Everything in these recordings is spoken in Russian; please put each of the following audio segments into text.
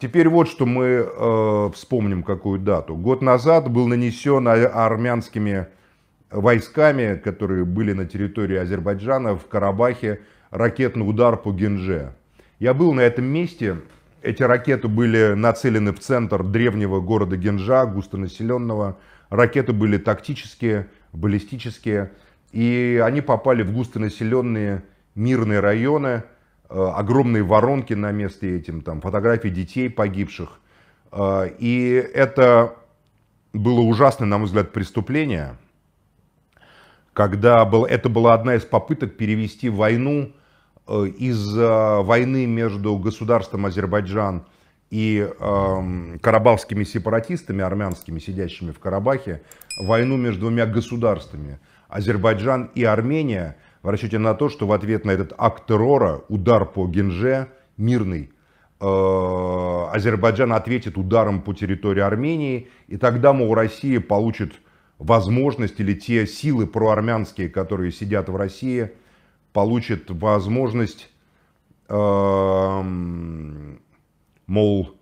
Теперь вот что мы э, вспомним, какую дату. Год назад был нанесен а, армянскими войсками, которые были на территории Азербайджана, в Карабахе, ракетный удар по Генже. Я был на этом месте. Эти ракеты были нацелены в центр древнего города Генжа, густонаселенного. Ракеты были тактические, баллистические. И они попали в густонаселенные мирные районы – Э, огромные воронки на месте этим, там, фотографии детей погибших. Э, и это было ужасное, на мой взгляд, преступление, когда был, это была одна из попыток перевести войну э, из войны между государством Азербайджан и э, карабахскими сепаратистами, армянскими, сидящими в Карабахе, войну между двумя государствами, Азербайджан и Армения – в расчете на то, что в ответ на этот акт террора, удар по Генже, мирный, э, Азербайджан ответит ударом по территории Армении, и тогда, мол, Россия получит возможность, или те силы проармянские, которые сидят в России, получат возможность, эм, мол,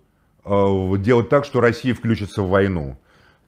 э, делать так, что Россия включится в войну.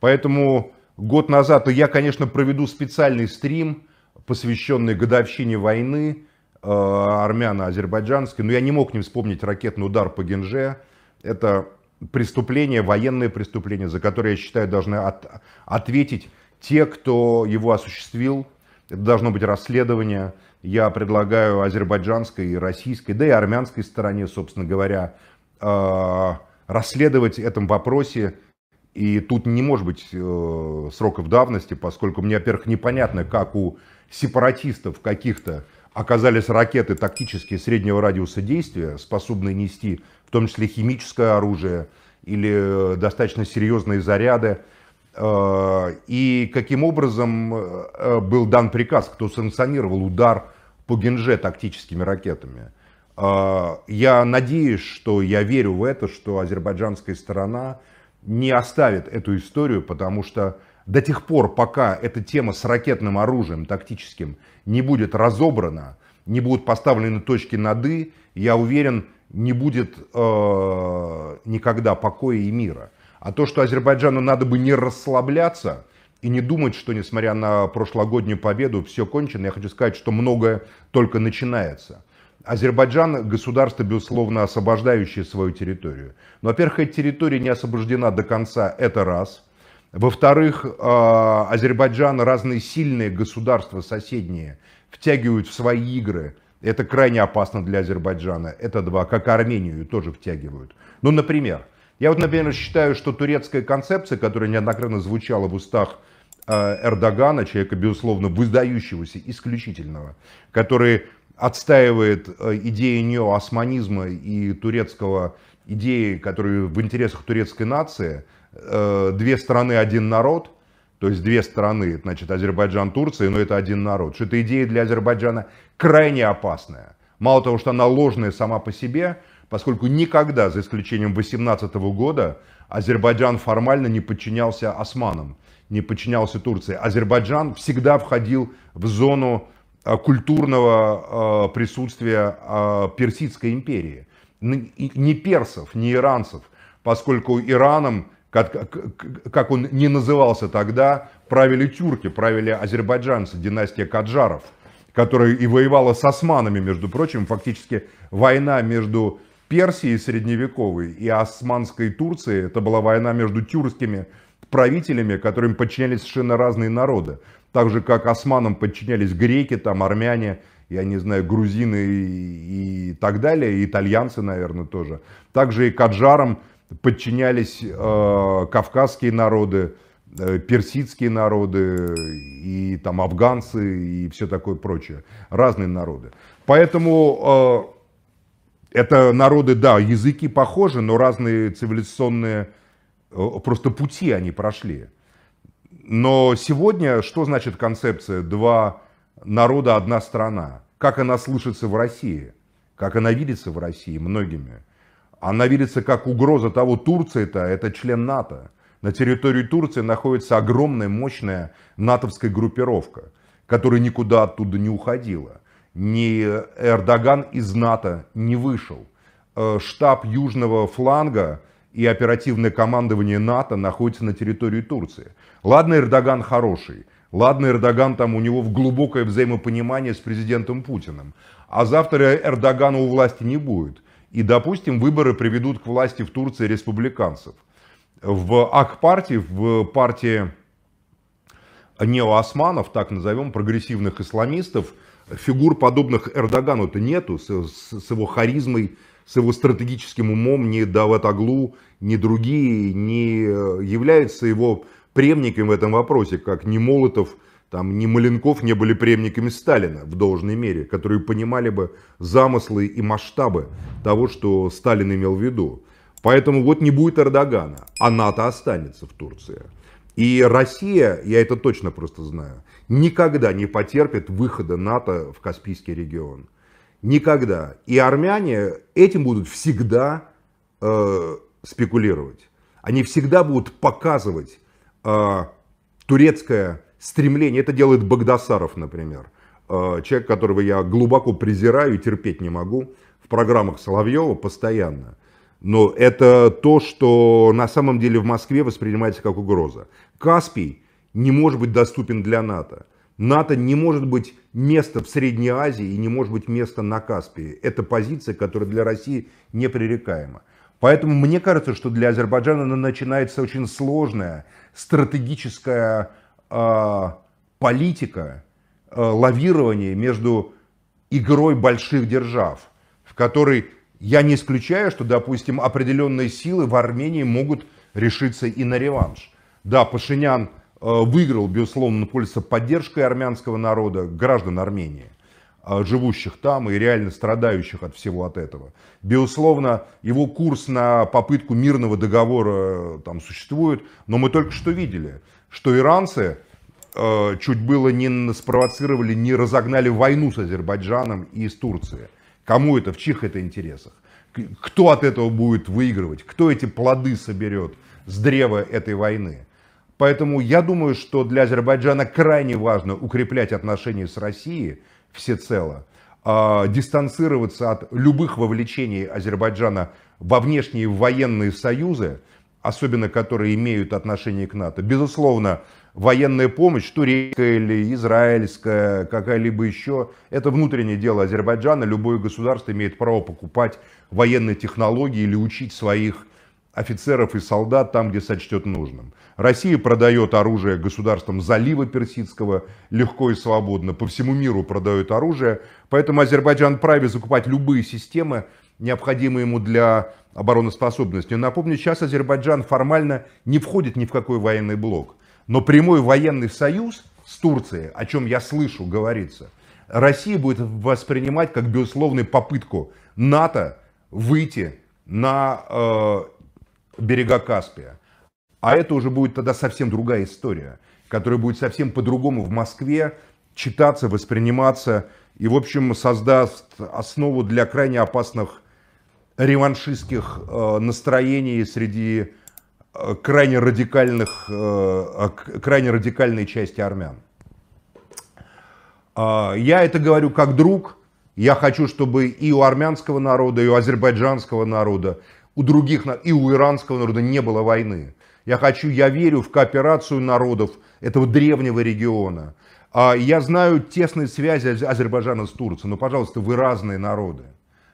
Поэтому год назад, ну, я, конечно, проведу специальный стрим, посвященный годовщине войны э, армяно-азербайджанской. Но я не мог не вспомнить ракетный удар по Генже. Это преступление, военное преступление, за которое, я считаю, должны от, ответить те, кто его осуществил. Это должно быть расследование. Я предлагаю азербайджанской и российской, да и армянской стороне, собственно говоря, э, расследовать этом вопросе и тут не может быть э, сроков давности, поскольку мне, во-первых, непонятно, как у сепаратистов каких-то оказались ракеты тактические среднего радиуса действия, способные нести в том числе химическое оружие или э, достаточно серьезные заряды. Э, и каким образом э, был дан приказ, кто санкционировал удар по Генже тактическими ракетами. Я надеюсь, что я верю в это, что азербайджанская сторона не оставит эту историю, потому что до тех пор, пока эта тема с ракетным оружием тактическим не будет разобрана, не будут поставлены точки над «и», я уверен, не будет э, никогда покоя и мира. А то, что Азербайджану надо бы не расслабляться и не думать, что несмотря на прошлогоднюю победу все кончено, я хочу сказать, что многое только начинается. Азербайджан государство, безусловно, освобождающее свою территорию. Но, во-первых, эта территория не освобождена до конца, это раз. Во-вторых, а, Азербайджан, разные сильные государства соседние втягивают в свои игры. Это крайне опасно для Азербайджана. Это два, как Армению тоже втягивают. Ну, например, я вот, например, считаю, что турецкая концепция, которая неоднократно звучала в устах а, Эрдогана, человека, безусловно, выдающегося, исключительного, который отстаивает э, идеи неоосманизма и турецкого идеи, которые в интересах турецкой нации, э, две страны, один народ, то есть две страны, значит, Азербайджан, Турция, но это один народ, что эта идея для Азербайджана крайне опасная. Мало того, что она ложная сама по себе, поскольку никогда, за исключением 18 года, Азербайджан формально не подчинялся османам, не подчинялся Турции. Азербайджан всегда входил в зону а, культурного а, присутствия а, Персидской империи. Не персов, не иранцев, поскольку Ираном, как, он не назывался тогда, правили тюрки, правили азербайджанцы, династия Каджаров, которая и воевала с османами, между прочим, фактически война между Персией средневековой и османской Турцией, это была война между тюркскими правителями, которым подчинялись совершенно разные народы. Так же, как османам подчинялись греки, там, армяне, я не знаю, грузины и, и так далее, и итальянцы, наверное, тоже. Также и каджарам подчинялись э, кавказские народы, э, персидские народы, и там афганцы, и все такое прочее. Разные народы. Поэтому э, это народы, да, языки похожи, но разные цивилизационные Э, просто пути они прошли. Но сегодня что значит концепция «два народа, одна страна»? Как она слышится в России? Как она видится в России многими? Она видится как угроза того, Турция-то это член НАТО. На территории Турции находится огромная, мощная натовская группировка, которая никуда оттуда не уходила. Ни Эрдоган из НАТО не вышел. Э, штаб Южного фланга и оперативное командование НАТО находится на территории Турции. Ладно, Эрдоган хороший. Ладно, Эрдоган там у него в глубокое взаимопонимание с президентом Путиным. А завтра Эрдогана у власти не будет. И, допустим, выборы приведут к власти в Турции республиканцев. В АК-партии, в партии неоосманов, так назовем, прогрессивных исламистов, фигур, подобных Эрдогану-то нету, с, с, с его харизмой, с его стратегическим умом, ни Даватаглу, ни другие не э, являются его преемниками в этом вопросе, как ни Молотов, там, ни Маленков не были преемниками Сталина в должной мере, которые понимали бы замыслы и масштабы того, что Сталин имел в виду. Поэтому вот не будет Эрдогана, а НАТО останется в Турции. И Россия, я это точно просто знаю, никогда не потерпит выхода НАТО в Каспийский регион. Никогда. И армяне этим будут всегда э, спекулировать. Они всегда будут показывать э, турецкое стремление. Это делает Багдасаров, например. Э, человек, которого я глубоко презираю и терпеть не могу. В программах Соловьева постоянно. Но это то, что на самом деле в Москве воспринимается как угроза. Каспий не может быть доступен для НАТО. НАТО не может быть место в Средней Азии и не может быть место на Каспии. Это позиция, которая для России непререкаема. Поэтому мне кажется, что для Азербайджана начинается очень сложная стратегическая э, политика э, а, лавирования между игрой больших держав, в которой я не исключаю, что, допустим, определенные силы в Армении могут решиться и на реванш. Да, Пашинян э, выиграл, безусловно, пользуется поддержкой армянского народа, граждан Армении, э, живущих там и реально страдающих от всего от этого. Безусловно, его курс на попытку мирного договора э, там существует, но мы только что видели, что иранцы чуть было не спровоцировали, не разогнали войну с Азербайджаном и с Турцией. Кому это, в чьих это интересах? Кто от этого будет выигрывать? Кто эти плоды соберет с древа этой войны? Поэтому я думаю, что для Азербайджана крайне важно укреплять отношения с Россией всецело, а, дистанцироваться от любых вовлечений Азербайджана во внешние военные союзы, особенно которые имеют отношение к НАТО. Безусловно, военная помощь, турецкая или израильская, какая-либо еще, это внутреннее дело Азербайджана. Любое государство имеет право покупать военные технологии или учить своих офицеров и солдат там, где сочтет нужным. Россия продает оружие государствам залива Персидского легко и свободно, по всему миру продают оружие, поэтому Азербайджан праве закупать любые системы, необходимые ему для обороноспособности. Напомню, сейчас Азербайджан формально не входит ни в какой военный блок. Но прямой военный союз с Турцией, о чем я слышу, говорится, Россия будет воспринимать как безусловную попытку НАТО выйти на э, берега Каспия. А это уже будет тогда совсем другая история, которая будет совсем по-другому в Москве читаться, восприниматься и, в общем, создаст основу для крайне опасных реваншистских э, настроений среди Э, крайне, радикальных, э, крайне радикальной части армян. А, я это говорю как друг. Я хочу, чтобы и у армянского народа, и у азербайджанского народа, у других, и у иранского народа не было войны. Я хочу, я верю в кооперацию народов этого древнего региона. А, я знаю тесные связи Азербайджана с Турцией, но, ну, пожалуйста, вы разные народы.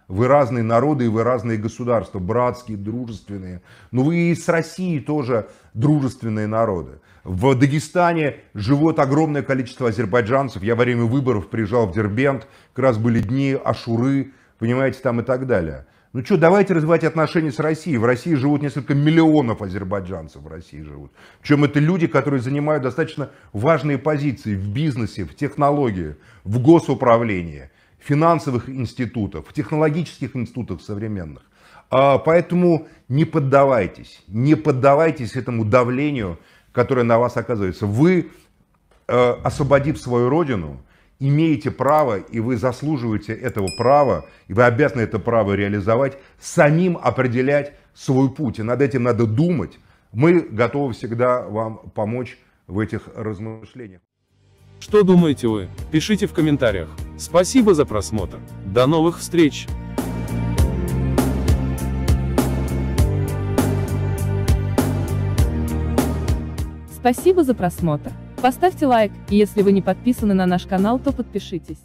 Вы разные народы и вы разные государства, братские, дружественные. Но вы и с Россией тоже дружественные народы. В Дагестане живет огромное количество азербайджанцев. Я во время выборов приезжал в Дербент, как раз были дни Ашуры, понимаете, там и так далее. Ну что, давайте развивать отношения с Россией. В России живут несколько миллионов азербайджанцев, в России живут. Причем это люди, которые занимают достаточно важные позиции в бизнесе, в технологии, в госуправлении финансовых институтов, в технологических институтах современных. А, поэтому не поддавайтесь, не поддавайтесь этому давлению, которое на вас оказывается. Вы, э, освободив свою родину, имеете право, и вы заслуживаете этого права, и вы обязаны это право реализовать, самим определять свой путь. И над этим надо думать. Мы готовы всегда вам помочь в этих размышлениях. Что думаете вы? Пишите в комментариях. Спасибо за просмотр. До новых встреч! Спасибо за просмотр. Поставьте лайк, и если вы не подписаны на наш канал, то подпишитесь.